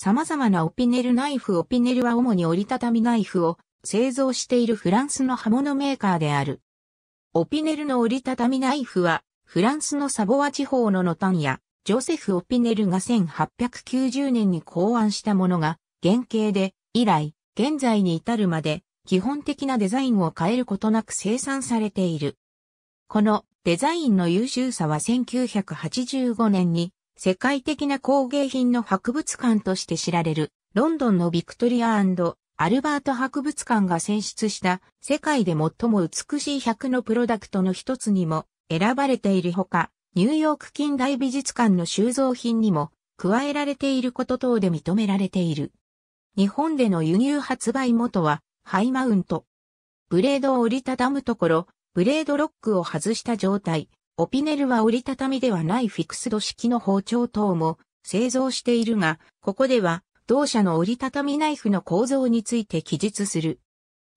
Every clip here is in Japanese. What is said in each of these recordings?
様々なオピネルナイフオピネルは主に折りたたみナイフを製造しているフランスの刃物メーカーである。オピネルの折りたたみナイフはフランスのサボア地方のノタンやジョセフ・オピネルが1890年に考案したものが原型で以来現在に至るまで基本的なデザインを変えることなく生産されている。このデザインの優秀さは1985年に世界的な工芸品の博物館として知られる、ロンドンのビクトリアアルバート博物館が選出した世界で最も美しい100のプロダクトの一つにも選ばれているほか、ニューヨーク近代美術館の収蔵品にも加えられていること等で認められている。日本での輸入発売元はハイマウント。ブレードを折りたたむところ、ブレードロックを外した状態、オピネルは折りたたみではないフィクスド式の包丁等も製造しているが、ここでは同社の折りたたみナイフの構造について記述する。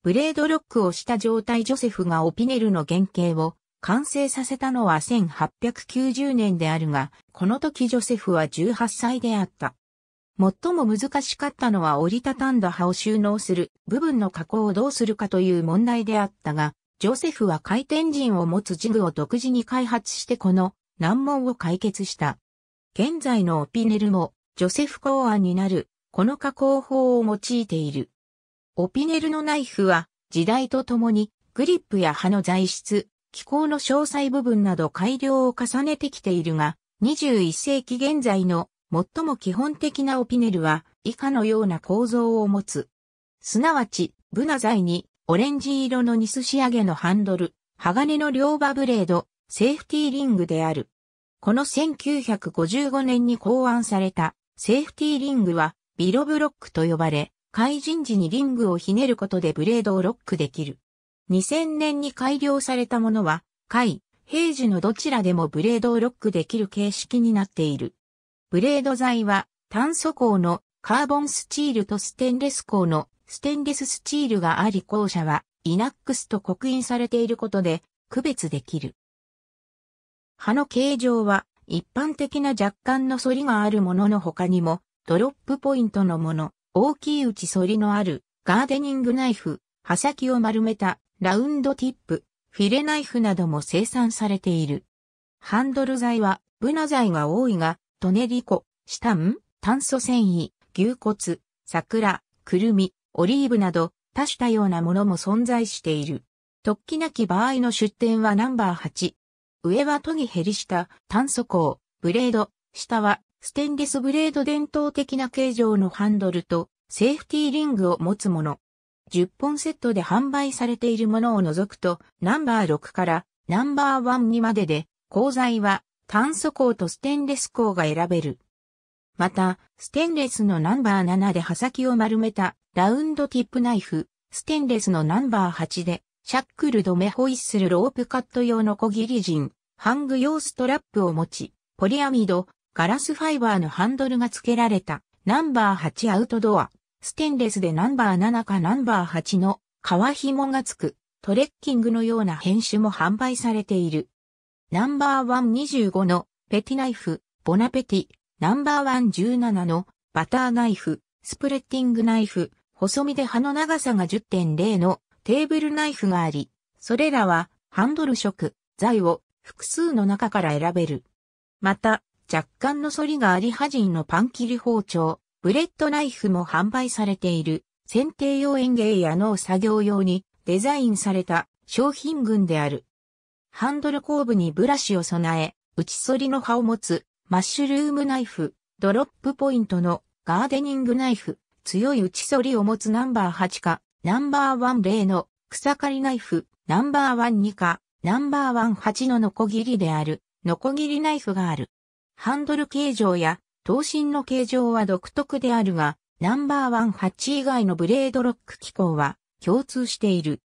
ブレードロックをした状態ジョセフがオピネルの原型を完成させたのは1890年であるが、この時ジョセフは18歳であった。最も難しかったのは折りたたんだ刃を収納する部分の加工をどうするかという問題であったが、ジョセフは回転陣を持つジグを独自に開発してこの難問を解決した。現在のオピネルもジョセフ考案になるこの加工法を用いている。オピネルのナイフは時代とともにグリップや刃の材質、機構の詳細部分など改良を重ねてきているが、21世紀現在の最も基本的なオピネルは以下のような構造を持つ。すなわち、ブナ材にオレンジ色のニス仕上げのハンドル、鋼の両刃ブレード、セーフティーリングである。この1955年に考案されたセーフティーリングはビロブロックと呼ばれ、改人時にリングをひねることでブレードをロックできる。2000年に改良されたものは、回、平時のどちらでもブレードをロックできる形式になっている。ブレード材は炭素鋼のカーボンスチールとステンレス鋼のステンレススチールがあり後者はイナックスと刻印されていることで区別できる。刃の形状は一般的な若干の反りがあるものの他にもドロップポイントのもの、大きいち反りのあるガーデニングナイフ、刃先を丸めたラウンドティップ、フィレナイフなども生産されている。ハンドル材はブナ材が多いが、トネリコ、シタン、炭素繊維、牛骨、桜、くるみ、オリーブなど多種多様なものも存在している。突起なき場合の出典はナンバー8。上は研ぎ減りした炭素鋼、ブレード、下はステンレスブレード伝統的な形状のハンドルとセーフティーリングを持つもの。10本セットで販売されているものを除くと、ナンバー6からナンバー1にまでで、鋼材は炭素鋼とステンレス鋼が選べる。また、ステンレスのナンバー7で刃先を丸めたラウンドティップナイフ、ステンレスのナンバー8で、シャックル止めホイッスルロープカット用の小切り陣、ハング用ストラップを持ち、ポリアミド、ガラスファイバーのハンドルが付けられた、ナンバー8アウトドア、ステンレスでナンバー7かナンバー8の革紐が付く、トレッキングのような編種も販売されている。ナンバー125のペティナイフ、ボナペティ、ナンバー117のバターナイフ、スプレッティングナイフ、細身で刃の長さが10.0のテーブルナイフがあり、それらはハンドル色、材を複数の中から選べる。また、若干の反りがあり端人のパン切り包丁、ブレッドナイフも販売されている、剪定用園芸や農作業用にデザインされた商品群である。ハンドル後部にブラシを備え、内反りの刃を持つマッシュルームナイフ、ドロップポイントのガーデニングナイフ、強い打ち反りを持つナンバー8か、ナンバーワン例の草刈りナイフ、ナンバーワン2か、ナンバーワン8のノコギリである、ノコギリナイフがある。ハンドル形状や、刀身の形状は独特であるが、ナンバーワン8以外のブレードロック機構は共通している。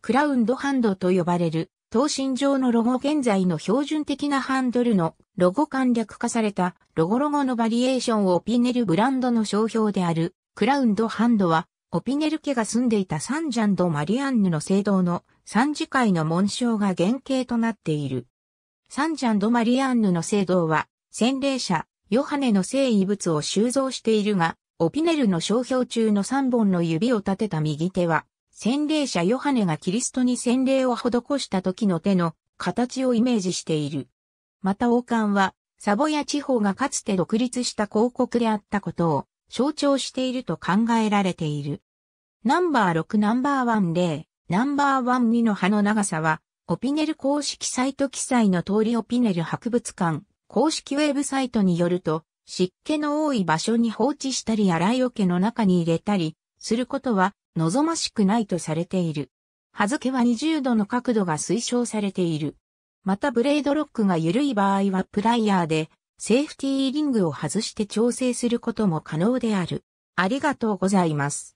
クラウンドハンドと呼ばれる、刀身上のロゴ現在の標準的なハンドルのロゴ簡略化されたロゴロゴのバリエーションをピネルブランドの商標であるクラウンドハンドは、オピネル家が住んでいたサンジャンド・マリアンヌの聖堂の三次会の紋章が原型となっている。サンジャンド・マリアンヌの聖堂は、洗礼者、ヨハネの聖遺物を収蔵しているが、オピネルの商標中の3本の指を立てた右手は、洗礼者ヨハネがキリストに洗礼を施した時の手の形をイメージしている。また王冠は、サボヤ地方がかつて独立した広告であったことを、象徴していると考えられている。ナンバー6ナンバー1例、ナンバー1 2の葉の長さは、オピネル公式サイト記載の通りオピネル博物館、公式ウェブサイトによると、湿気の多い場所に放置したり洗い桶の中に入れたり、することは望ましくないとされている。葉付けは20度の角度が推奨されている。またブレードロックが緩い場合はプライヤーでセーフティーリングを外して調整することも可能である。ありがとうございます。